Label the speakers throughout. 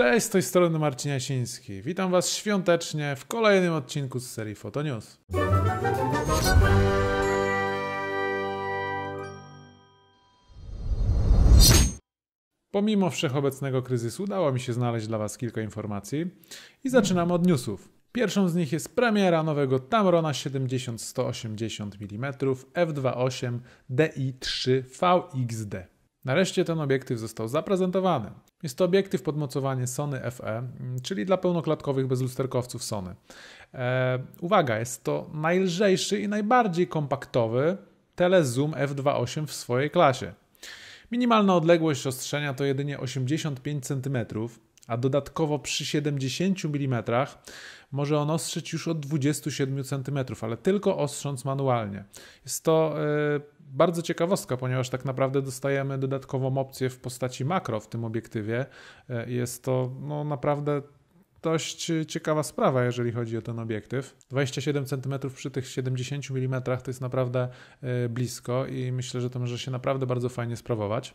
Speaker 1: Cześć, z tej strony Marcin Jasiński. Witam Was świątecznie w kolejnym odcinku z serii Fotonews. Pomimo wszechobecnego kryzysu udało mi się znaleźć dla Was kilka informacji i zaczynam od newsów. Pierwszą z nich jest premiera nowego Tamrona 70-180 mm f2.8 DI3 VXD. Nareszcie ten obiektyw został zaprezentowany. Jest to obiektyw podmocowanie Sony FE, czyli dla pełnoklatkowych bezlusterkowców Sony. E, uwaga, jest to najlżejszy i najbardziej kompaktowy telezoom f2.8 w swojej klasie. Minimalna odległość ostrzenia to jedynie 85 cm, a dodatkowo przy 70 mm może on ostrzyć już od 27 cm, ale tylko ostrząc manualnie. Jest to e, bardzo ciekawostka, ponieważ tak naprawdę dostajemy dodatkową opcję w postaci makro w tym obiektywie. E, jest to no, naprawdę dość ciekawa sprawa, jeżeli chodzi o ten obiektyw. 27 cm przy tych 70 mm to jest naprawdę e, blisko i myślę, że to może się naprawdę bardzo fajnie sprawować.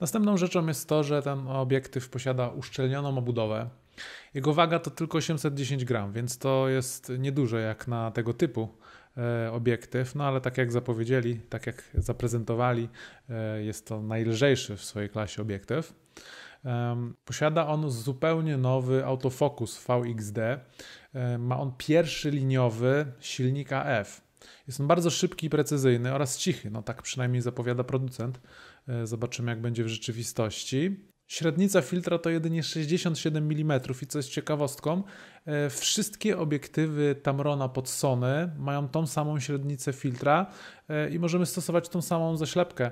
Speaker 1: Następną rzeczą jest to, że ten obiektyw posiada uszczelnioną obudowę. Jego waga to tylko 810 gram, więc to jest nieduże jak na tego typu e, obiektyw, no ale tak jak zapowiedzieli, tak jak zaprezentowali, e, jest to najlżejszy w swojej klasie obiektyw. Posiada on zupełnie nowy autofokus VXD. E, ma on pierwszy liniowy silnik AF. Jest on bardzo szybki i precyzyjny oraz cichy, no tak przynajmniej zapowiada producent. E, zobaczymy, jak będzie w rzeczywistości. Średnica filtra to jedynie 67 mm i co jest ciekawostką, e, wszystkie obiektywy Tamrona pod Sony mają tą samą średnicę filtra e, i możemy stosować tą samą zaślepkę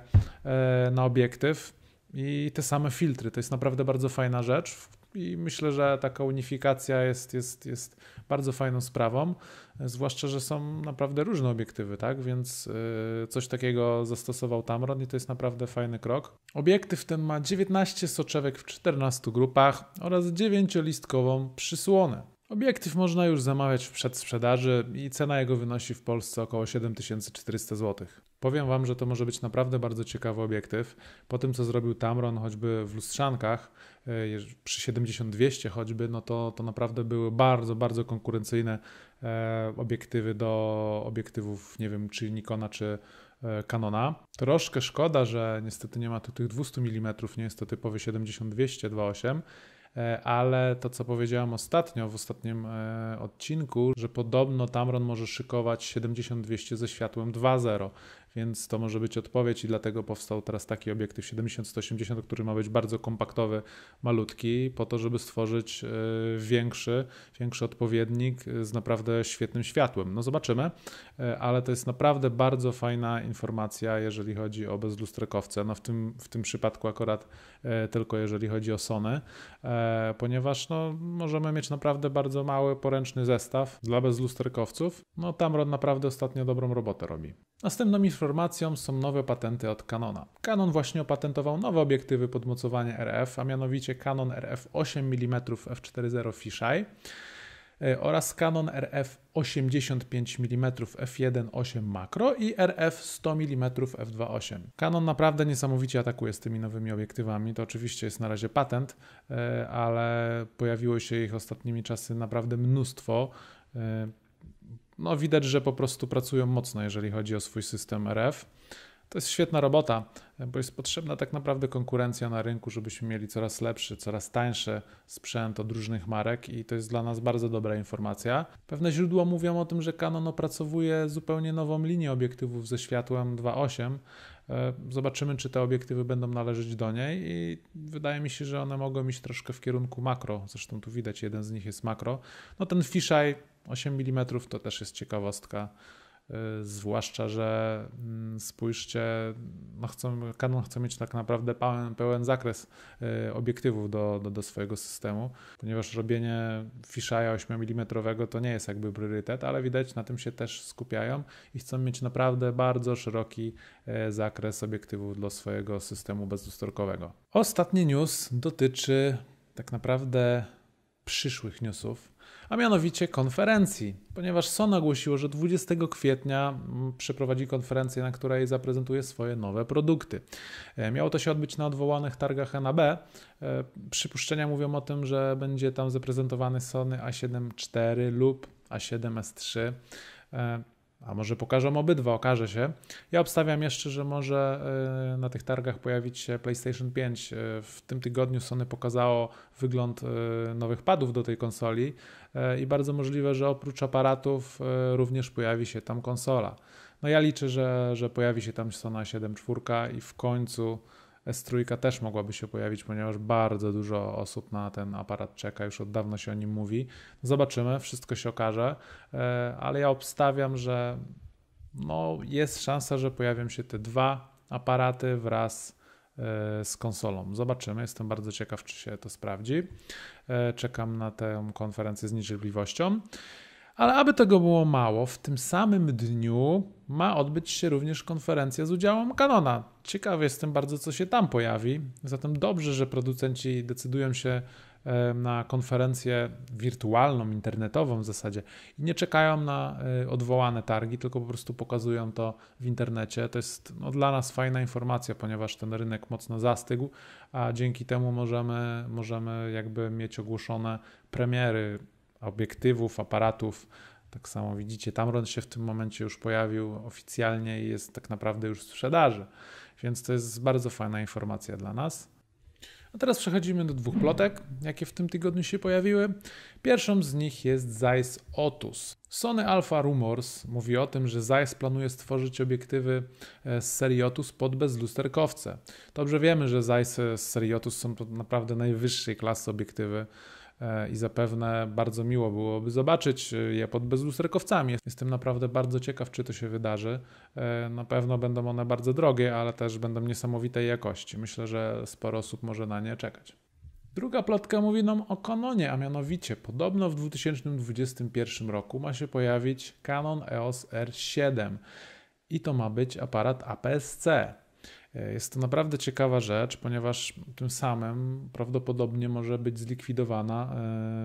Speaker 1: na obiektyw i te same filtry. To jest naprawdę bardzo fajna rzecz, i myślę, że taka unifikacja jest, jest, jest bardzo fajną sprawą, zwłaszcza, że są naprawdę różne obiektywy, tak? Więc y, coś takiego zastosował Tamron i to jest naprawdę fajny krok. Obiektyw ten ma 19 soczewek w 14 grupach oraz 9-listkową przysłonę. Obiektyw można już zamawiać w przedsprzedaży i cena jego wynosi w Polsce około 7400 zł. Powiem Wam, że to może być naprawdę bardzo ciekawy obiektyw. Po tym, co zrobił Tamron choćby w lustrzankach, E, przy 70-200 choćby, no to, to naprawdę były bardzo, bardzo konkurencyjne e, obiektywy do obiektywów, nie wiem, czy Nikona, czy e, Canona. Troszkę szkoda, że niestety nie ma tu tych 200 mm, nie jest to typowy 70-200 2.8, ale to co powiedziałem ostatnio w ostatnim odcinku, że podobno Tamron może szykować 70-200 ze światłem 2.0 więc to może być odpowiedź i dlatego powstał teraz taki obiektyw 70-180, który ma być bardzo kompaktowy, malutki, po to, żeby stworzyć e, większy, większy odpowiednik z naprawdę świetnym światłem. No zobaczymy, e, ale to jest naprawdę bardzo fajna informacja, jeżeli chodzi o bezlustrekowce, no w tym, w tym przypadku akurat e, tylko jeżeli chodzi o Sony, ponieważ no, możemy mieć naprawdę bardzo mały, poręczny zestaw dla bezlustrekowców. No Tamron naprawdę ostatnio dobrą robotę robi. Następną informacją są nowe patenty od Canona. Canon właśnie opatentował nowe obiektywy podmocowania RF, a mianowicie Canon RF 8 mm f4.0 fisheye e, oraz Canon RF 85 mm f1.8 makro i RF 100 mm f2.8. Canon naprawdę niesamowicie atakuje z tymi nowymi obiektywami. To oczywiście jest na razie patent, e, ale pojawiło się ich ostatnimi czasy naprawdę mnóstwo e, no widać, że po prostu pracują mocno, jeżeli chodzi o swój system RF. To jest świetna robota, bo jest potrzebna tak naprawdę konkurencja na rynku, żebyśmy mieli coraz lepszy, coraz tańszy sprzęt od różnych marek i to jest dla nas bardzo dobra informacja. Pewne źródła mówią o tym, że Canon opracowuje zupełnie nową linię obiektywów ze światłem 2.8. E, zobaczymy, czy te obiektywy będą należeć do niej i wydaje mi się, że one mogą iść troszkę w kierunku makro. Zresztą tu widać, jeden z nich jest makro. No ten fisheye 8 mm to też jest ciekawostka. Y, zwłaszcza, że mm, spójrzcie, no chcą, Canon chce mieć tak naprawdę pełen, pełen zakres y, obiektywów do, do, do, swojego systemu, ponieważ robienie fiszaja 8 mm to nie jest jakby priorytet, ale widać na tym się też skupiają i chcą mieć naprawdę bardzo szeroki y, zakres obiektywów dla swojego systemu bezustorkowego. Ostatni news dotyczy tak naprawdę przyszłych newsów, a mianowicie konferencji, ponieważ Sony ogłosiło, że 20 kwietnia mm, przeprowadzi konferencję, na której zaprezentuje swoje nowe produkty. E, miało to się odbyć na odwołanych targach NAB. E, przypuszczenia mówią o tym, że będzie tam zaprezentowany Sony A7 IV lub A7S3 a może pokażą obydwa, okaże się. Ja obstawiam jeszcze, że może y, na tych targach pojawić się PlayStation 5. Y, w tym tygodniu Sony pokazało wygląd y, nowych padów do tej konsoli i bardzo możliwe, że oprócz aparatów również pojawi się tam konsola. No ja liczę, że, że pojawi się tam Sona 7.4 i w końcu S3 też mogłaby się pojawić, ponieważ bardzo dużo osób na ten aparat czeka, już od dawna się o nim mówi. Zobaczymy, wszystko się okaże, e, ale ja obstawiam, że no, jest szansa, że pojawią się te dwa aparaty wraz e, z konsolą. Zobaczymy, jestem bardzo ciekaw, czy się to sprawdzi. E, czekam na tę konferencję z niecierpliwością. Ale aby tego było mało, w tym samym dniu ma odbyć się również konferencja z udziałem Canona. Ciekawy jestem bardzo, co się tam pojawi. Zatem dobrze, że producenci decydują się e, na konferencję wirtualną, internetową w zasadzie i nie czekają na e, odwołane targi, tylko po prostu pokazują to w internecie. To jest no, dla nas fajna informacja, ponieważ ten rynek mocno zastygł, a dzięki temu możemy, możemy jakby mieć ogłoszone premiery obiektywów, aparatów. Tak samo widzicie, Tamron się w tym momencie już pojawił oficjalnie i jest tak naprawdę już w sprzedaży. Więc to jest bardzo fajna informacja dla nas. A teraz przechodzimy do dwóch plotek, jakie w tym tygodniu się pojawiły. Pierwszą z nich jest Zeiss Otus. Sony Alpha Rumors mówi o tym, że Zeiss planuje stworzyć obiektywy e, z serii Otus pod bezlusterkowce. Dobrze wiemy, że Zeiss e, z serii Otus są naprawdę najwyższej klasy obiektywy E, i zapewne bardzo miło byłoby zobaczyć e, je pod bezlusterkowcami. Jestem naprawdę bardzo ciekaw, czy to się wydarzy. E, na pewno będą one bardzo drogie, ale też będą niesamowitej jakości. Myślę, że sporo osób może na nie czekać. Druga plotka mówi nam o Canonie, a mianowicie podobno w 2021 roku ma się pojawić Canon EOS R7 i to ma być aparat APS-C. E, jest to naprawdę ciekawa rzecz, ponieważ tym samym prawdopodobnie może być zlikwidowana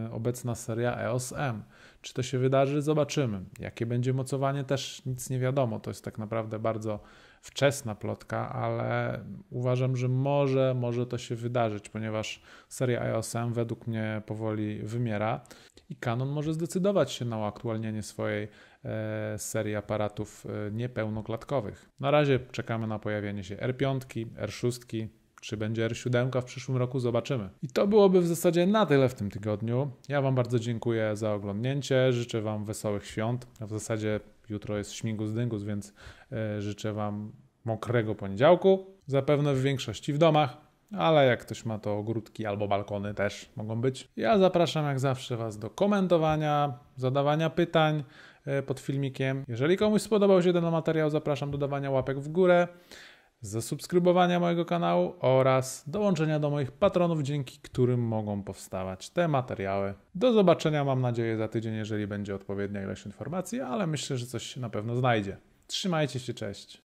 Speaker 1: e, obecna seria EOS M. Czy to się wydarzy? Zobaczymy. Jakie będzie mocowanie, też nic nie wiadomo. To jest tak naprawdę bardzo wczesna plotka, ale uważam, że może, może to się wydarzyć, ponieważ seria EOS M według mnie powoli wymiera i Canon może zdecydować się na uaktualnienie swojej z e, serii aparatów e, niepełnoklatkowych. Na razie czekamy na pojawienie się R5, R6, czy będzie R7 w przyszłym roku, zobaczymy. I to byłoby w zasadzie na tyle w tym tygodniu. Ja Wam bardzo dziękuję za oglądnięcie, życzę Wam wesołych świąt. W zasadzie jutro jest śmigus dyngus, więc e, życzę Wam mokrego poniedziałku. Zapewne w większości w domach, ale jak ktoś ma to ogródki albo balkony też mogą być. Ja zapraszam jak zawsze Was do komentowania, zadawania pytań. E, pod filmikiem. Jeżeli komuś spodobał się ten materiał, zapraszam do dawania łapek w górę, zasubskrybowania mojego kanału oraz dołączenia do moich patronów, dzięki którym mogą powstawać te materiały. Do zobaczenia mam nadzieję za tydzień, jeżeli będzie odpowiednia ilość informacji, ale myślę, że coś się na pewno znajdzie. Trzymajcie się, cześć!